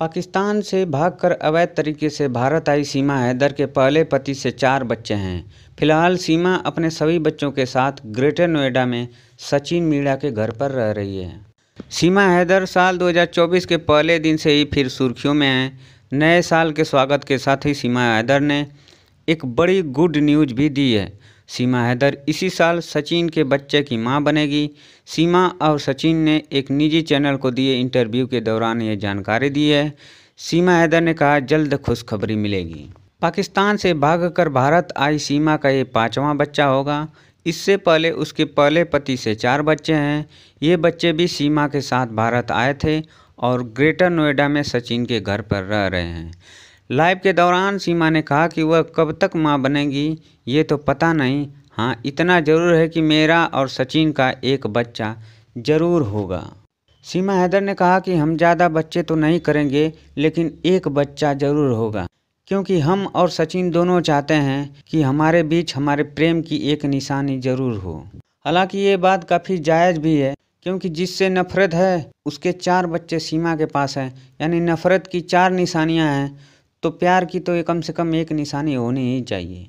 पाकिस्तान से भागकर अवैध तरीके से भारत आई सीमा हैदर के पहले पति से चार बच्चे हैं फिलहाल सीमा अपने सभी बच्चों के साथ ग्रेटर नोएडा में सचिन मीणा के घर पर रह रही है सीमा हैदर साल 2024 के पहले दिन से ही फिर सुर्खियों में हैं नए साल के स्वागत के साथ ही सीमा हैदर ने एक बड़ी गुड न्यूज भी दी है सीमा हैदर इसी साल सचिन के बच्चे की मां बनेगी सीमा और सचिन ने एक निजी चैनल को दिए इंटरव्यू के दौरान ये जानकारी दी है सीमा हैदर ने कहा जल्द खुशखबरी मिलेगी पाकिस्तान से भागकर भारत आई सीमा का ये पाँचवा बच्चा होगा इससे पहले उसके पहले पति से चार बच्चे हैं ये बच्चे भी सीमा के साथ भारत आए थे और ग्रेटर नोएडा में सचिन के घर पर रह रहे हैं लाइव के दौरान सीमा ने कहा कि वह कब तक माँ बनेगी ये तो पता नहीं हाँ इतना ज़रूर है कि मेरा और सचिन का एक बच्चा ज़रूर होगा सीमा हैदर ने कहा कि हम ज़्यादा बच्चे तो नहीं करेंगे लेकिन एक बच्चा ज़रूर होगा क्योंकि हम और सचिन दोनों चाहते हैं कि हमारे बीच हमारे प्रेम की एक निशानी ज़रूर हो हालांकि ये बात काफ़ी जायज़ भी है क्योंकि जिससे नफ़रत है उसके चार बच्चे सीमा के पास हैं यानी नफ़रत की चार निशानियां हैं तो प्यार की तो ये कम से कम एक निशानी होनी ही चाहिए